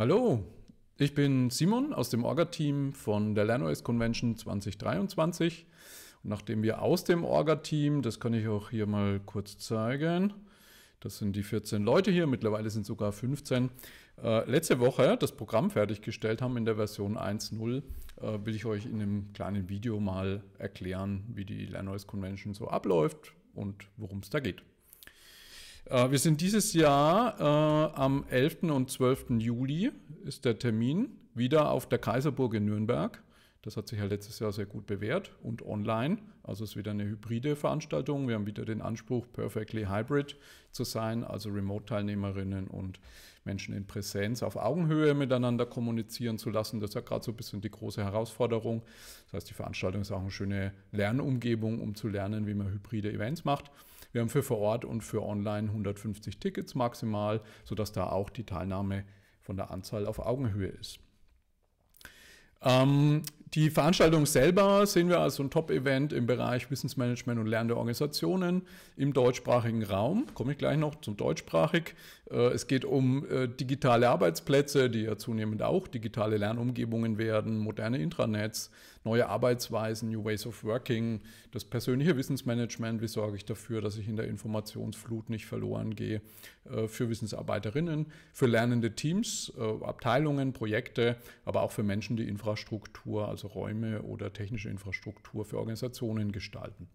Hallo, ich bin Simon aus dem Orga-Team von der LernOS Convention 2023. Und nachdem wir aus dem Orga-Team, das kann ich auch hier mal kurz zeigen, das sind die 14 Leute hier, mittlerweile sind sogar 15. Äh, letzte Woche das Programm fertiggestellt haben in der Version 1.0, äh, will ich euch in einem kleinen Video mal erklären, wie die LernOS Convention so abläuft und worum es da geht. Äh, wir sind dieses Jahr äh, am 11. und 12. Juli ist der Termin wieder auf der Kaiserburg in Nürnberg. Das hat sich ja letztes Jahr sehr gut bewährt und online. Also es ist wieder eine hybride Veranstaltung. Wir haben wieder den Anspruch, perfectly hybrid zu sein, also Remote-Teilnehmerinnen und Menschen in Präsenz auf Augenhöhe miteinander kommunizieren zu lassen. Das ist ja gerade so ein bisschen die große Herausforderung. Das heißt, die Veranstaltung ist auch eine schöne Lernumgebung, um zu lernen, wie man hybride Events macht. Wir haben für vor Ort und für online 150 Tickets maximal, sodass da auch die Teilnahme von der Anzahl auf Augenhöhe ist. Ähm, die Veranstaltung selber sehen wir als so ein Top-Event im Bereich Wissensmanagement und Lernen der Organisationen im deutschsprachigen Raum. Komme ich gleich noch zum deutschsprachig. Äh, es geht um äh, digitale Arbeitsplätze, die ja zunehmend auch digitale Lernumgebungen werden, moderne Intranets, neue Arbeitsweisen, New Ways of Working, das persönliche Wissensmanagement, wie sorge ich dafür, dass ich in der Informationsflut nicht verloren gehe, äh, für Wissensarbeiterinnen, für lernende Teams, Abteilungen, Projekte, aber auch für Menschen, die Infrastruktur, also Räume oder technische Infrastruktur für Organisationen gestalten.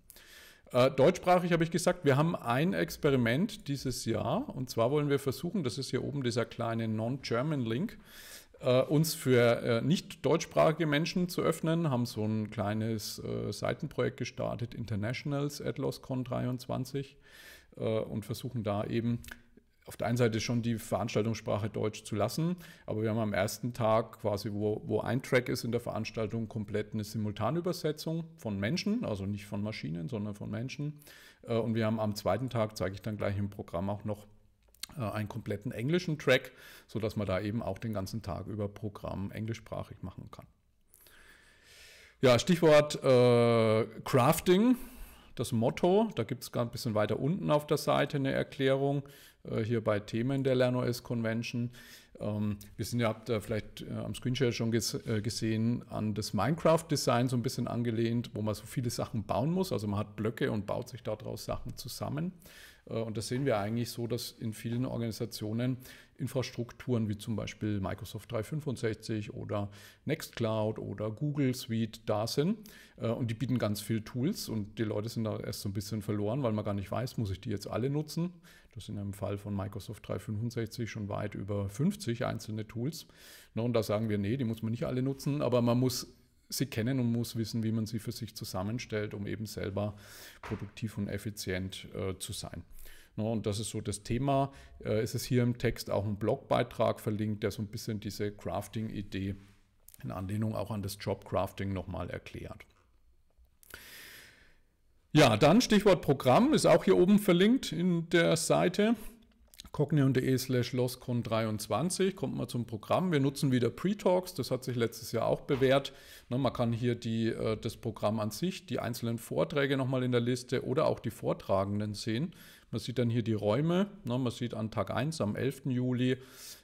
Äh, deutschsprachig habe ich gesagt, wir haben ein Experiment dieses Jahr und zwar wollen wir versuchen, das ist hier oben dieser kleine Non-German-Link, äh, uns für äh, nicht deutschsprachige Menschen zu öffnen, haben so ein kleines äh, Seitenprojekt gestartet, Internationals at LOSCON 23 äh, und versuchen da eben auf der einen Seite schon die Veranstaltungssprache Deutsch zu lassen, aber wir haben am ersten Tag quasi, wo, wo ein Track ist in der Veranstaltung, komplett eine Simultanübersetzung von Menschen, also nicht von Maschinen, sondern von Menschen. Äh, und wir haben am zweiten Tag, zeige ich dann gleich im Programm auch noch, äh, einen kompletten englischen Track, sodass man da eben auch den ganzen Tag über Programm englischsprachig machen kann. Ja, Stichwort äh, Crafting, das Motto, da gibt es ein bisschen weiter unten auf der Seite eine Erklärung. Äh, hier bei Themen der LernOS Convention. Ähm, wir sind ja, habt ihr vielleicht äh, am Screenshare schon äh, gesehen, an das Minecraft-Design so ein bisschen angelehnt, wo man so viele Sachen bauen muss. Also man hat Blöcke und baut sich daraus Sachen zusammen. und das sehen wir eigentlich so, dass in vielen Organisationen Infrastrukturen wie zum Beispiel Microsoft 365 oder Nextcloud oder Google Suite da sind. Äh, und die bieten ganz viele Tools und die Leute sind da erst so ein bisschen verloren, weil man gar nicht weiß, muss ich die jetzt alle nutzen. Das sind im Fall von Microsoft 365 schon weit über 50 einzelne Tools. Und da sagen wir, nee, die muss man nicht alle nutzen, aber man muss sie kennen und muss wissen, wie man sie für sich zusammenstellt, um eben selber produktiv und effizient äh, zu sein. Ne, und das ist so das Thema. Äh, es ist hier im Text auch ein Blogbeitrag verlinkt, der so ein bisschen diese Crafting-Idee in Anlehnung auch an das Job-Crafting nochmal erklärt. Ja, dann Stichwort Programm ist auch hier oben verlinkt in der Seite cognion.de slash loscon23 kommt man zum Programm. Wir nutzen wieder Pre-Talks, das hat sich letztes Jahr auch bewährt. Na, ne, man kann hier die, äh, das Programm an sich, die einzelnen Vorträge nochmal in der Liste oder auch die Vortragenden sehen. Man sieht dann hier die Räume. Ne? Man sieht an Tag 1, am 11. Juli,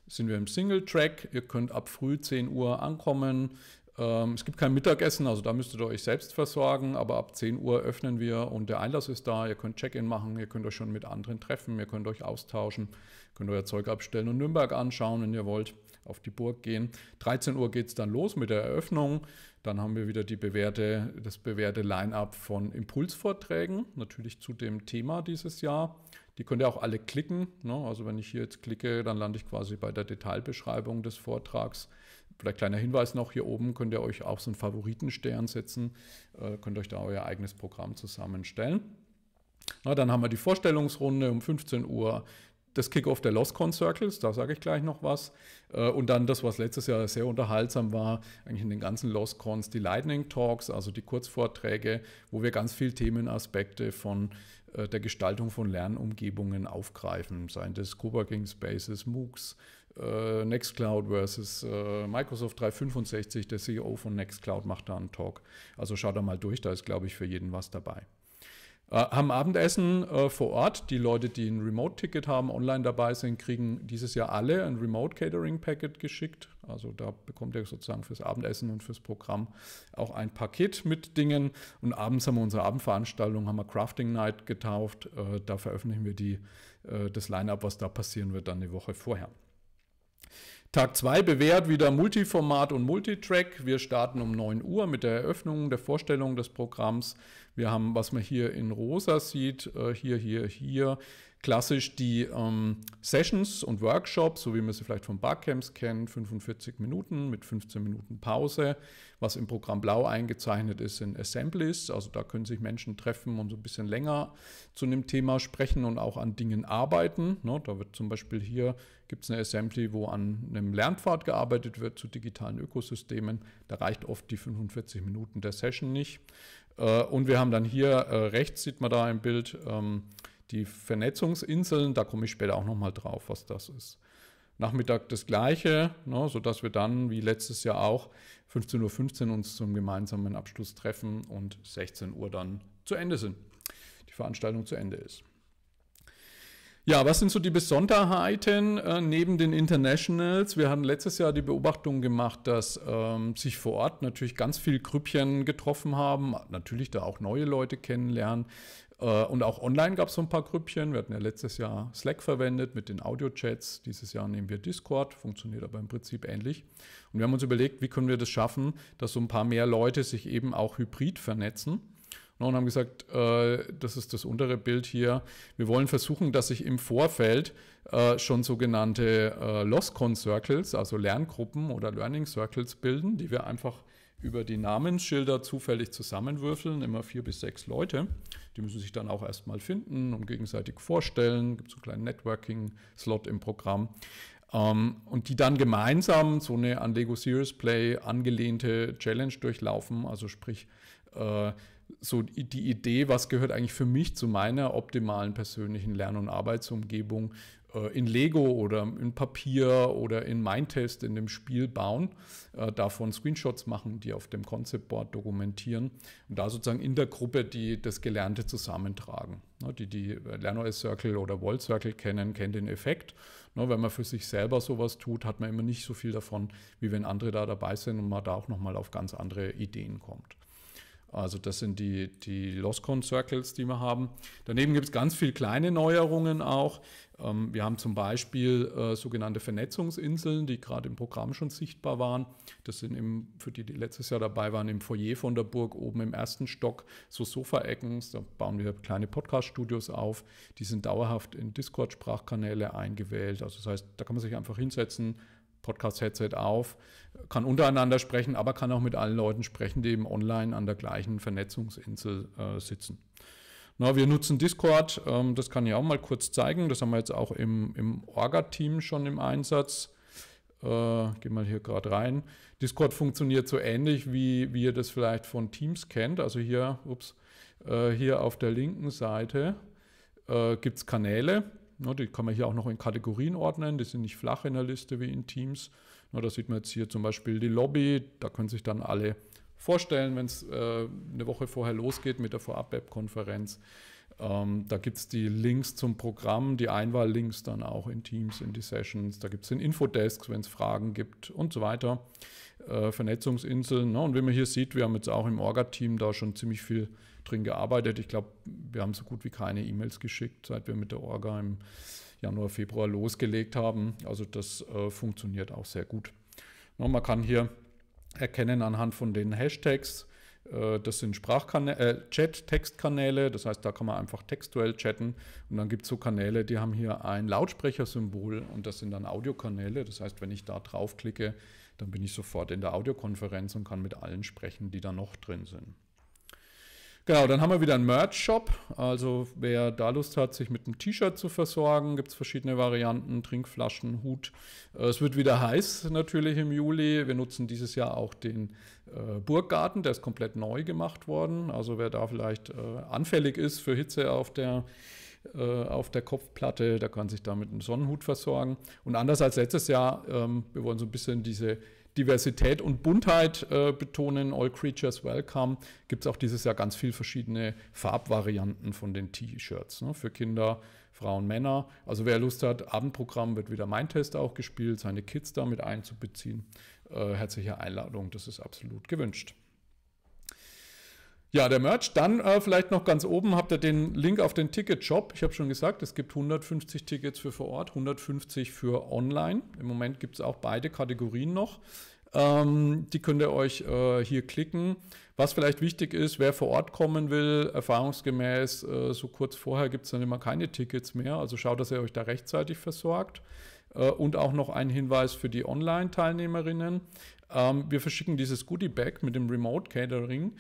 sind wir im Single-Track. Ihr könnt ab früh 10 Uhr ankommen. Ähm, es gibt kein Mittagessen, also da müsstet ihr euch selbst versorgen. Aber ab 10 Uhr öffnen wir und der Einlass ist da. Ihr könnt Check-in machen, ihr könnt euch schon mit anderen treffen, ihr könnt euch austauschen, könnt euer Zeug abstellen und Nürnberg anschauen, wenn ihr wollt auf die Burg gehen. 13 Uhr geht es dann los mit der Eröffnung. Dann haben wir wieder die bewährte, das bewährte Line-up von Impulsvorträgen, natürlich zu dem Thema dieses Jahr. Die könnt ihr auch alle klicken. Ne? Also wenn ich hier jetzt klicke, dann lande ich quasi bei der Detailbeschreibung des Vortrags. Vielleicht kleiner Hinweis noch, hier oben könnt ihr euch auch so einen Favoritenstern setzen, äh, könnt euch da euer eigenes Programm zusammenstellen. Na, dann haben wir die Vorstellungsrunde um 15 Uhr, das Kickoff der Lost Con Circles, da sage ich gleich noch was. Äh, und dann das, was letztes Jahr sehr unterhaltsam war, eigentlich in den ganzen Lost Cons, die Lightning Talks, also die Kurzvorträge, wo wir ganz viele Themenaspekte von äh, der Gestaltung von Lernumgebungen aufgreifen, seien das Coworking Spaces, MOOCs, äh, Nextcloud versus Microsoft 365, der CEO von Nextcloud macht da einen Talk. Also schaut da mal durch, da ist, glaube ich, für jeden was dabei. Äh, haben Abendessen äh, vor Ort. Die Leute, die ein Remote-Ticket haben, online dabei sind, kriegen dieses Jahr alle ein Remote-Catering-Packet geschickt. Also da bekommt ihr sozusagen fürs Abendessen und fürs Programm auch ein Paket mit Dingen. Und abends haben wir unsere Abendveranstaltung, haben wir Crafting Night getauft. Äh, da veröffentlichen wir die, äh, das Line-Up, was da passieren wird, dann die Woche vorher. Tag 2 bewährt wieder Multiformat und Multitrack. Wir starten um 9 Uhr mit der Eröffnung der Vorstellung des Programms. Wir haben, was man hier in rosa sieht, äh, hier, hier, hier, klassisch die ähm, Sessions und Workshops, so wie man sie vielleicht von Barcamps kennt, 45 Minuten mit 15 Minuten Pause, was im Programm Blau eingezeichnet ist sind Assemblies. Also da können sich Menschen treffen und so ein bisschen länger zu einem Thema sprechen und auch an Dingen arbeiten. Ne, da wird zum Beispiel hier, gibt es eine Assembly, wo an einem Lernpfad gearbeitet wird zu digitalen Ökosystemen. Da reicht oft die 45 Minuten der Session nicht. Äh, und wir haben dann hier äh, rechts, sieht man da im Bild, ähm, die Vernetzungsinseln. Da komme ich später auch nochmal drauf, was das ist. Nachmittag das Gleiche, ne, sodass wir dann, wie letztes Jahr auch, 15.15 .15 Uhr uns zum gemeinsamen Abschluss treffen und 16 Uhr dann zu Ende sind. Die Veranstaltung zu Ende ist. Ja, was sind so die Besonderheiten äh, neben den Internationals? Wir haben letztes Jahr die Beobachtung gemacht, dass ähm, sich vor Ort natürlich ganz viel Grüppchen getroffen haben, natürlich da auch neue Leute kennenlernen. Äh, und auch online gab es so ein paar Grüppchen. Wir hatten ja letztes Jahr Slack verwendet mit den Audio-Chats. Dieses Jahr nehmen wir Discord, funktioniert aber im Prinzip ähnlich. Und wir haben uns überlegt, wie können wir das schaffen, dass so ein paar mehr Leute sich eben auch hybrid vernetzen und haben gesagt, äh, das ist das untere Bild hier. Wir wollen versuchen, dass sich im Vorfeld äh, schon sogenannte äh, Losscon Circles, also Lerngruppen oder Learning Circles bilden, die wir einfach über die Namensschilder zufällig zusammenwürfeln, immer vier bis sechs Leute. Die müssen sich dann auch erstmal finden und gegenseitig vorstellen. Es Gibt so einen kleinen Networking-Slot im Programm. Ähm, und die dann gemeinsam so eine an Lego Serious Play angelehnte Challenge durchlaufen, also sprich äh, so die Idee, was gehört eigentlich für mich zu meiner optimalen persönlichen Lern- und Arbeitsumgebung äh, in Lego oder in Papier oder in Mindtest in dem Spiel bauen, äh, davon Screenshots machen, die auf dem Conceptboard dokumentieren und da sozusagen in der Gruppe die das Gelernte zusammentragen. Ne, die die LernOS Circle oder Wall Circle kennen, kennen den Effekt. Ne, wenn man für sich selber sowas tut, hat man immer nicht so viel davon, wie wenn andere da dabei sind und man da auch nochmal auf ganz andere Ideen kommt. Also das sind die, die Loscon Circles, die wir haben. Daneben gibt es ganz viele kleine Neuerungen auch. Ähm, wir haben zum Beispiel äh, sogenannte Vernetzungsinseln, die gerade im Programm schon sichtbar waren. Das sind im, für die, die letztes Jahr dabei waren, im Foyer von der Burg oben im ersten Stock so sofa Sofaecken. Da bauen wir kleine Podcast-Studios auf. Die sind dauerhaft in Discord-Sprachkanäle eingewählt. Also das heißt, da kann man sich einfach hinsetzen, Podcast-Headset auf, kann untereinander sprechen, aber kann auch mit allen Leuten sprechen, die eben online an der gleichen Vernetzungsinsel äh, sitzen. Na, wir nutzen Discord, ähm, das kann ich auch mal kurz zeigen. Das haben wir jetzt auch im, im Orga-Team schon im Einsatz. Äh, Gehen mal hier gerade rein. Discord funktioniert so ähnlich, wie, wie ihr das vielleicht von Teams kennt. Also hier, ups, äh, hier auf der linken Seite äh, gibt es Kanäle. Die kann man hier auch noch in Kategorien ordnen. Die sind nicht flach in der Liste wie in Teams. Da sieht man jetzt hier zum Beispiel die Lobby. Da können sich dann alle vorstellen, wenn es äh, eine Woche vorher losgeht mit der Vorab-Web-Konferenz. Ähm, da gibt es die Links zum Programm, die Einwahllinks dann auch in Teams, in die Sessions. Da gibt es den Infodesks, wenn es Fragen gibt und so weiter. Äh, Vernetzungsinseln. Ne? Und wie man hier sieht, wir haben jetzt auch im Orga-Team da schon ziemlich viel drin gearbeitet. Ich glaube, wir haben so gut wie keine E-Mails geschickt, seit wir mit der Orga im Januar, Februar losgelegt haben. Also das äh, funktioniert auch sehr gut. No, man kann hier erkennen anhand von den Hashtags, äh, das sind äh, Chat-Textkanäle, das heißt, da kann man einfach textuell chatten. Und dann gibt es so Kanäle, die haben hier ein Lautsprechersymbol und das sind dann Audiokanäle. Das heißt, wenn ich da draufklicke, dann bin ich sofort in der Audiokonferenz und kann mit allen sprechen, die da noch drin sind. Genau, dann haben wir wieder einen Merch-Shop. Also wer da Lust hat, sich mit einem T-Shirt zu versorgen, gibt es verschiedene Varianten, Trinkflaschen, Hut. Äh, es wird wieder heiß natürlich im Juli. Wir nutzen dieses Jahr auch den äh, Burggarten, der ist komplett neu gemacht worden. Also wer da vielleicht äh, anfällig ist für Hitze auf der äh, auf der Kopfplatte, da kann sich da mit einem Sonnenhut versorgen. Und anders als letztes Jahr, ähm, wir wollen so ein bisschen diese Diversität und Buntheit äh, betonen, All Creatures Welcome, gibt es auch dieses Jahr ganz viele verschiedene Farbvarianten von den T-Shirts ne, für Kinder, Frauen, Männer. Also wer Lust hat, Abendprogramm wird wieder Mein Test auch gespielt, seine Kids damit einzubeziehen. Äh, herzliche Einladung, das ist absolut gewünscht. Ja, der Merch. Dann äh, vielleicht noch ganz oben habt ihr den Link auf den Ticket-Shop. Ich habe schon gesagt, es gibt 150 Tickets für vor Ort, 150 für online. Im Moment gibt es auch beide Kategorien noch. Ähm, die könnt ihr euch äh, hier klicken. Was vielleicht wichtig ist, wer vor Ort kommen will, erfahrungsgemäß äh, so kurz vorher gibt es dann immer keine Tickets mehr. Also schaut, dass ihr euch da rechtzeitig versorgt. Äh, und auch noch ein Hinweis für die Online-Teilnehmerinnen. Ähm, wir verschicken dieses Goodie-Bag mit dem Remote Catering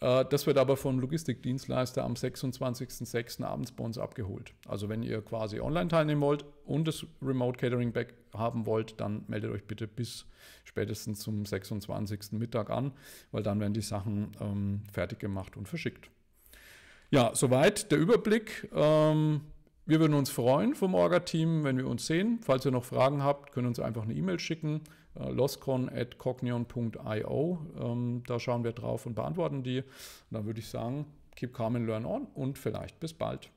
äh, das wird aber vom Logistikdienstleister am 26.06. abends bei uns abgeholt. Also wenn ihr quasi online teilnehmen wollt und das Remote Catering Back haben wollt, dann meldet euch bitte bis spätestens zum 26. Mittag an, weil dann werden die Sachen ähm, fertig gemacht und verschickt. Ja, soweit der Überblick. Ähm, wir würden uns freuen vom Orga-Team, wenn wir uns sehen. Falls ihr noch Fragen habt, könnt ihr uns einfach eine E-Mail schicken äh, loscon.cognion.io. Ähm, da schauen wir drauf und beantworten die. Und dann würde ich sagen, keep calm and learn on und vielleicht bis bald.